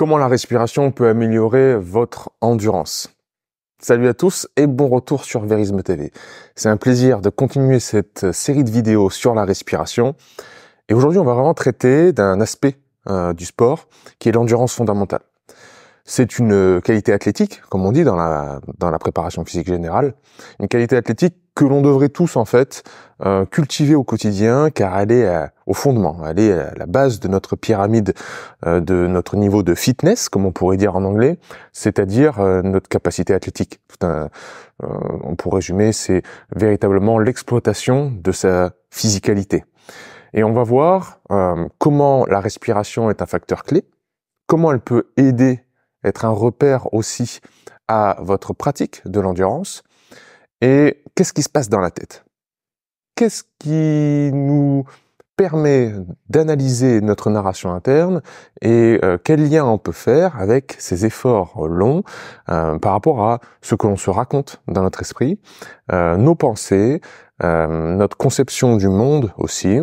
comment la respiration peut améliorer votre endurance. Salut à tous et bon retour sur Verisme TV. C'est un plaisir de continuer cette série de vidéos sur la respiration. Et aujourd'hui, on va vraiment traiter d'un aspect euh, du sport qui est l'endurance fondamentale. C'est une euh, qualité athlétique, comme on dit dans la, dans la préparation physique générale, une qualité athlétique que l'on devrait tous en fait euh, cultiver au quotidien, car elle est euh, au fondement, elle est à la base de notre pyramide, de notre niveau de fitness, comme on pourrait dire en anglais, c'est-à-dire notre capacité athlétique. on pourrait résumer, c'est véritablement l'exploitation de sa physicalité. Et on va voir comment la respiration est un facteur clé, comment elle peut aider être un repère aussi à votre pratique de l'endurance. Et qu'est-ce qui se passe dans la tête Qu'est-ce qui nous permet d'analyser notre narration interne et euh, quel lien on peut faire avec ces efforts longs euh, par rapport à ce que l'on se raconte dans notre esprit, euh, nos pensées, notre conception du monde aussi.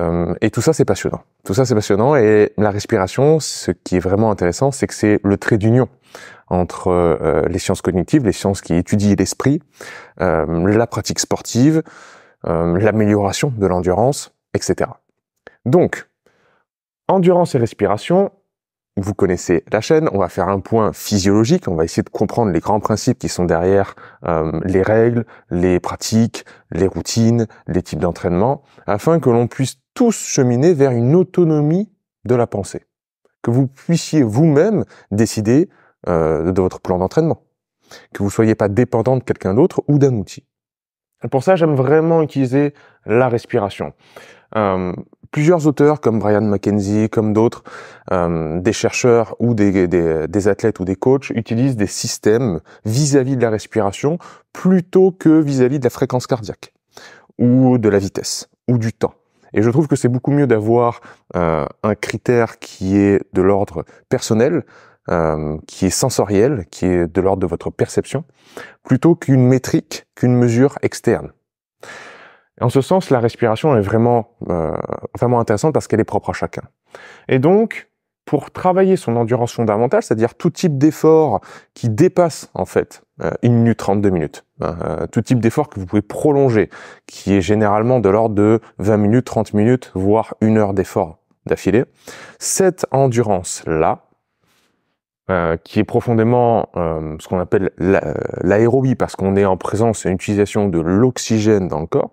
Euh, et tout ça, c'est passionnant. Tout ça, c'est passionnant. Et la respiration, ce qui est vraiment intéressant, c'est que c'est le trait d'union entre euh, les sciences cognitives, les sciences qui étudient l'esprit, euh, la pratique sportive, l'amélioration de l'endurance, etc. Donc, endurance et respiration, vous connaissez la chaîne, on va faire un point physiologique, on va essayer de comprendre les grands principes qui sont derrière les règles, les pratiques, les routines, les types d'entraînement, afin que l'on puisse tous cheminer vers une autonomie de la pensée, que vous puissiez vous-même décider euh, de votre plan d'entraînement, que vous ne soyez pas dépendant de quelqu'un d'autre ou d'un outil. pour ça, j'aime vraiment utiliser la respiration. Euh, plusieurs auteurs comme Brian McKenzie, comme d'autres, euh, des chercheurs ou des, athlètes ou des coachs utilisent des systèmes vis-à-vis de la respiration plutôt que vis à -vis de la fréquence cardiaque ou de la vitesse ou du temps. Et je trouve que c'est beaucoup mieux d'avoir euh, un critère qui est de l'ordre personnel, euh, qui est sensoriel, qui est de l'ordre de votre perception, plutôt qu'une métrique, qu'une mesure externe. En ce sens, la respiration est vraiment, euh, vraiment intéressante parce qu'elle est propre à chacun. Et donc, pour travailler son endurance fondamentale, c'est-à-dire tout type d'effort qui dépasse en fait euh, une minute 32 minutes, hein, euh, tout type d'effort que vous pouvez prolonger, qui est généralement de l'ordre de 20 minutes, 30 minutes, voire une heure d'effort d'affilée, cette endurance-là, euh, qui est profondément ce qu'on appelle l'aérobie, parce qu'on est en présence et utilisation de l'oxygène dans le corps,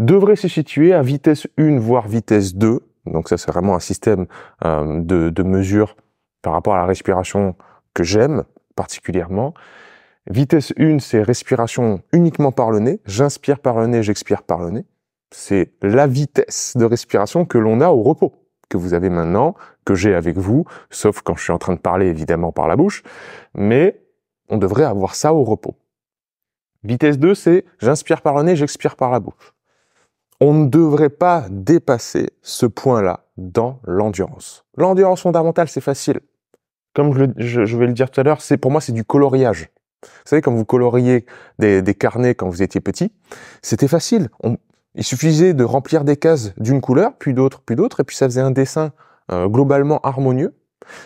devrait se situer à vitesse 1, voire vitesse 2, donc ça, c'est vraiment un système euh, de, de mesure par rapport à la respiration que j'aime particulièrement. Vitesse 1, c'est respiration uniquement par le nez. J'inspire par le nez, j'expire par le nez. C'est la vitesse de respiration que l'on a au repos, que vous avez maintenant, que j'ai avec vous, sauf quand je suis en train de parler évidemment par la bouche. Mais on devrait avoir ça au repos. Vitesse 2, c'est j'inspire par le nez, j'expire par la bouche. On ne devrait pas dépasser ce point-là dans l'endurance. L'endurance fondamentale, c'est facile. Comme je, vais le dire tout à l'heure, c'est pour moi c'est du coloriage. Vous savez, quand vous coloriez des, des carnets quand vous étiez petit, c'était facile. il suffisait de remplir des cases d'une couleur, puis d'autres, puis d'autres, et puis ça faisait un dessin euh, globalement harmonieux.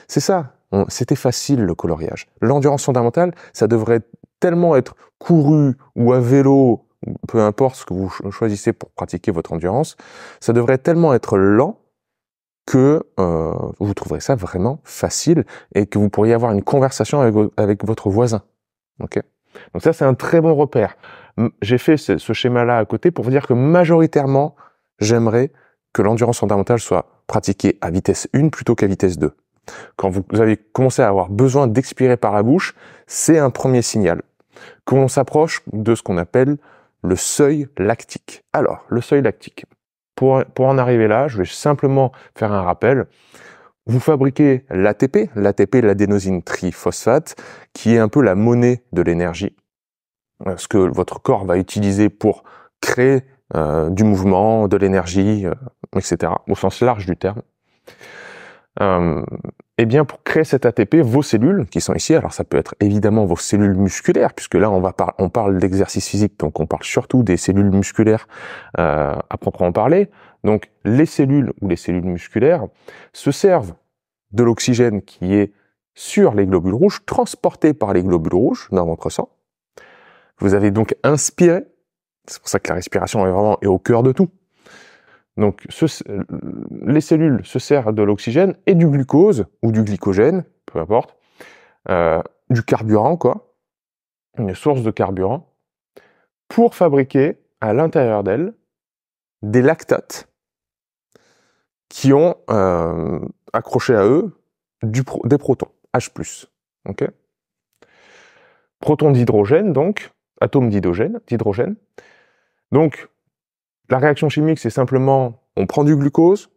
C'est ça, c'était facile le coloriage. L'endurance fondamentale, ça devrait tellement être couru ou à vélo peu importe ce que vous choisissez pour pratiquer votre endurance, ça devrait tellement être lent que euh, vous trouverez ça vraiment facile et que vous pourriez avoir une conversation avec, votre voisin. Donc ça, c'est un très bon repère. J'ai fait ce, ce schéma-là à côté pour vous dire que majoritairement, j'aimerais que l'endurance fondamentale soit pratiquée à vitesse 1 plutôt qu'à vitesse 2. Quand vous avez commencé à avoir besoin d'expirer par la bouche, c'est un premier signal. Quand on s'approche de ce qu'on appelle le seuil lactique. Alors, le seuil lactique. Pour, pour en arriver là, je vais simplement faire un rappel. Vous fabriquez l'ATP, l'ATP, l'adénosine triphosphate, qui est un peu la monnaie de l'énergie, euh, ce que votre corps va utiliser pour créer euh, du mouvement, de l'énergie, euh, etc., au sens large du terme eh bien, pour créer cet ATP, vos cellules qui sont ici, alors ça peut être évidemment vos cellules musculaires, puisque là on va on parle d'exercice physique, donc on parle surtout des cellules musculaires euh, à proprement parler. Donc les cellules ou les cellules musculaires se servent de l'oxygène qui est sur les globules rouges, transporté par les globules rouges dans votre sang. Vous avez donc inspiré. C'est pour ça que la respiration est vraiment est au cœur de tout. Donc les cellules se servent de l'oxygène et du glucose ou du glycogène, peu importe, euh, du carburant quoi, une source de carburant, pour fabriquer à l'intérieur d'elles des lactates qui ont euh, accroché à eux des protons, H+. protons d'hydrogène donc, atomes d'hydrogène, d'hydrogène. Donc la réaction chimique, c'est simplement, on prend du glucose,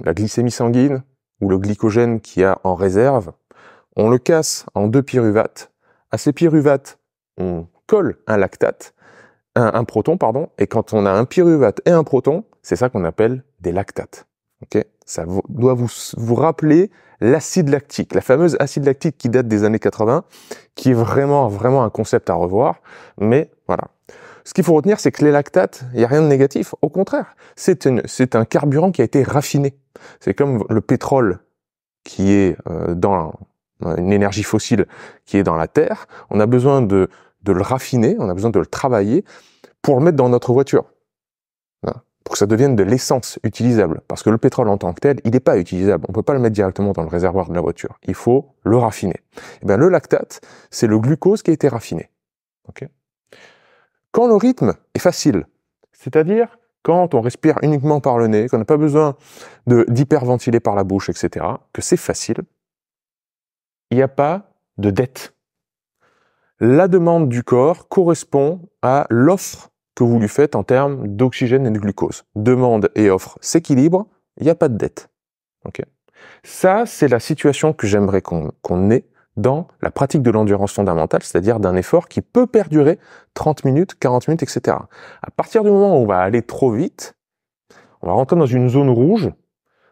la glycémie sanguine, ou le glycogène qu'il y a en réserve, on le casse en deux pyruvates. À ces pyruvates, on colle un lactate, un, proton, pardon, et quand on a un pyruvate et un proton, c'est ça qu'on appelle des lactates. ok ça doit vous, vous rappeler l'acide lactique, la fameuse acide lactique qui date des années 80, qui est vraiment, vraiment un concept à revoir, mais ce qu'il faut retenir, c'est que les lactates, il n'y a rien de négatif. Au contraire, c'est un carburant qui a été raffiné. C'est comme le pétrole qui est euh, dans une énergie fossile qui est dans la terre. On a besoin de, le raffiner, on a besoin de le travailler pour le mettre dans notre voiture. Hein? Pour que ça devienne de l'essence utilisable. Parce que le pétrole en tant que tel, il n'est pas utilisable. On ne peut pas le mettre directement dans le réservoir de la voiture. Il faut le raffiner. Et eh le lactate, c'est le glucose qui a été raffiné. Okay quand le rythme est facile, c'est-à-dire quand on respire uniquement par le nez, qu'on n'a pas besoin d'hyperventiler par la bouche, etc., que c'est facile, il n'y a pas de dette. La demande du corps correspond à l'offre que vous lui faites en termes d'oxygène et de glucose. Demande et offre s'équilibrent, il n'y a pas de dette. ça, c'est la situation que j'aimerais qu'on ait dans la pratique de l'endurance fondamentale, c'est-à-dire d'un effort qui peut perdurer 30 minutes, 40 minutes, etc. À partir du moment où on va aller trop vite, on va rentrer dans une zone rouge,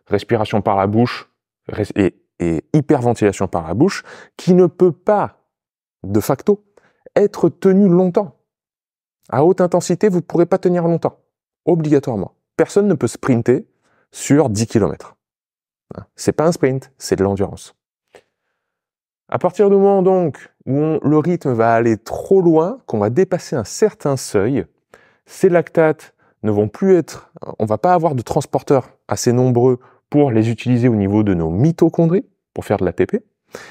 respiration par la bouche et, hyperventilation par la bouche, qui ne peut pas, de facto, être tenue longtemps. À haute intensité, vous ne pourrez pas tenir longtemps, obligatoirement. Personne ne peut sprinter sur 10 km. Hein, c'est pas un sprint, c'est de l'endurance. À partir du moment donc où le rythme va aller trop loin, qu'on va dépasser un certain seuil, ces lactates ne vont plus être, on va pas avoir de transporteurs assez nombreux pour les utiliser au niveau de nos mitochondries pour faire de l'ATP,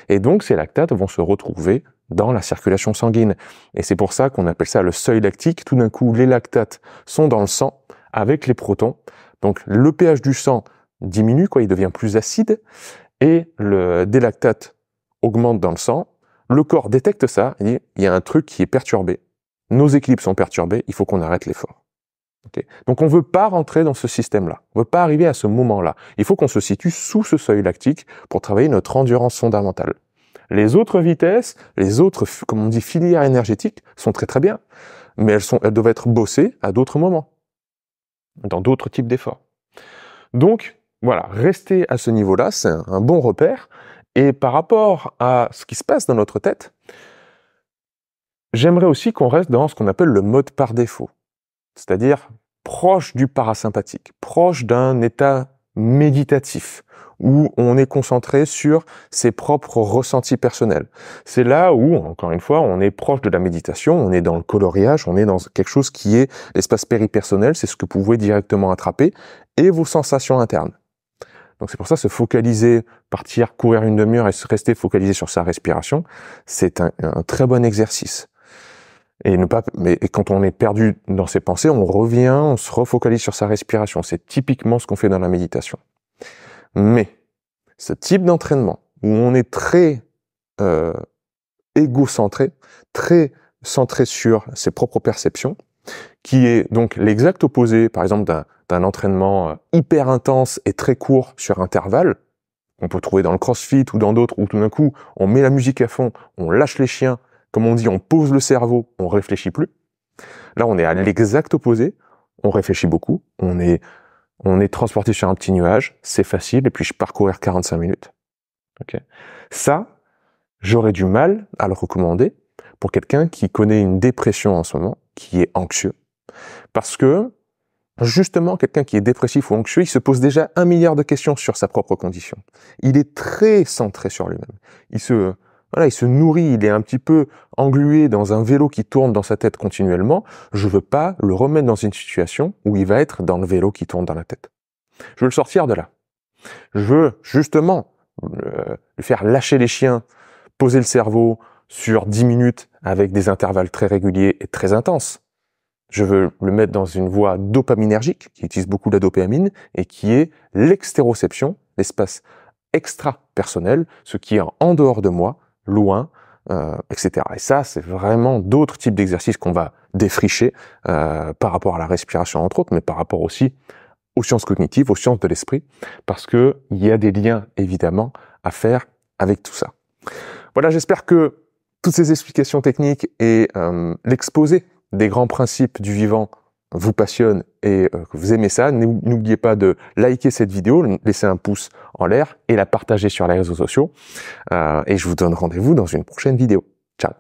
et donc ces lactates vont se retrouver dans la circulation sanguine. Et c'est pour ça qu'on appelle ça le seuil lactique. Tout d'un coup, les lactates sont dans le sang avec les protons. Donc le pH du sang diminue, quoi, il devient plus acide, et le, des lactates augmente dans le sang, le corps détecte ça, il dit, il y a un truc qui est perturbé. Nos équilibres sont perturbés, il faut qu'on arrête l'effort. Donc on ne veut pas rentrer dans ce système-là, on ne veut pas arriver à ce moment-là. Il faut qu'on se situe sous ce seuil lactique pour travailler notre endurance fondamentale. Les autres vitesses, les autres, comme on dit, filières énergétiques sont très très bien, mais elles, sont, elles doivent être bossées à d'autres moments, dans d'autres types d'efforts. Donc voilà, rester à ce niveau-là, c'est un bon repère, et par rapport à ce qui se passe dans notre tête, j'aimerais aussi qu'on reste dans ce qu'on appelle le mode par défaut, c'est-à-dire proche du parasympathique, proche d'un état méditatif, où on est concentré sur ses propres ressentis personnels. C'est là où, encore une fois, on est proche de la méditation, on est dans le coloriage, on est dans quelque chose qui est l'espace péripersonnel, c'est ce que vous pouvez directement attraper, et vos sensations internes. Donc c'est pour ça se focaliser, partir, courir une demi-heure et se rester focalisé sur sa respiration, c'est un, très bon exercice. Et ne pas, mais quand on est perdu dans ses pensées, on revient, on se refocalise sur sa respiration. C'est typiquement ce qu'on fait dans la méditation. Mais ce type d'entraînement où on est très euh, égocentré, très centré sur ses propres perceptions, qui est donc l'exact opposé, par exemple, d'un entraînement euh, hyper intense et très court sur intervalle, on peut trouver dans le crossfit ou dans d'autres, où tout d'un coup, on met la musique à fond, on lâche les chiens, comme on dit, on pose le cerveau, on réfléchit plus. Là, on est à l'exact opposé, on réfléchit beaucoup, on est, on est transporté sur un petit nuage, c'est facile, et puis je parcourir 45 minutes. Okay. Ça, j'aurais du mal à le recommander quelqu'un qui connaît une dépression en ce moment, qui est anxieux. Parce que, justement, quelqu'un qui est dépressif ou anxieux, il se pose déjà un milliard de questions sur sa propre condition. Il est très centré sur lui-même. Il se, il se nourrit, il est un petit peu englué dans un vélo qui tourne dans sa tête continuellement. Je veux pas le remettre dans une situation où il va être dans le vélo qui tourne dans la tête. Je veux le sortir de là. Je veux, justement, euh, le faire lâcher les chiens, poser le cerveau, sur 10 minutes avec des intervalles très réguliers et très intenses. Je veux le mettre dans une voie dopaminergique qui utilise beaucoup la dopamine et qui est l'extéroception, l'espace extra-personnel, ce qui est en dehors de moi, loin, euh, etc. Et ça, c'est vraiment d'autres types d'exercices qu'on va défricher euh, par rapport à la respiration, entre autres, mais par rapport aussi aux sciences cognitives, aux sciences de l'esprit, parce que il y a des liens évidemment à faire avec tout ça. Voilà, j'espère que toutes ces explications techniques et euh, l'exposé des grands principes du vivant vous passionne et euh, que vous aimez ça, n'oubliez pas de liker cette vidéo, laisser un pouce en l'air et la partager sur les réseaux sociaux. Euh, et je vous donne rendez-vous dans une prochaine vidéo. Ciao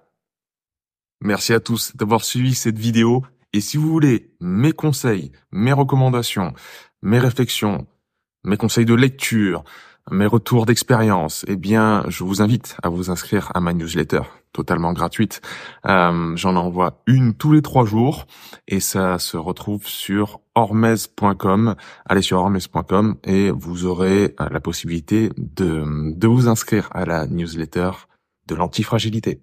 Merci à tous d'avoir suivi cette vidéo. Et si vous voulez mes conseils, mes recommandations, mes réflexions, mes conseils de lecture, mes retours d'expérience, eh bien, je vous invite à vous inscrire à ma newsletter totalement gratuite. Euh, j'en envoie une tous les trois jours et ça se retrouve sur hormez.com. Allez sur hormez.com et vous aurez euh, la possibilité de, de vous inscrire à la newsletter de l'antifragilité.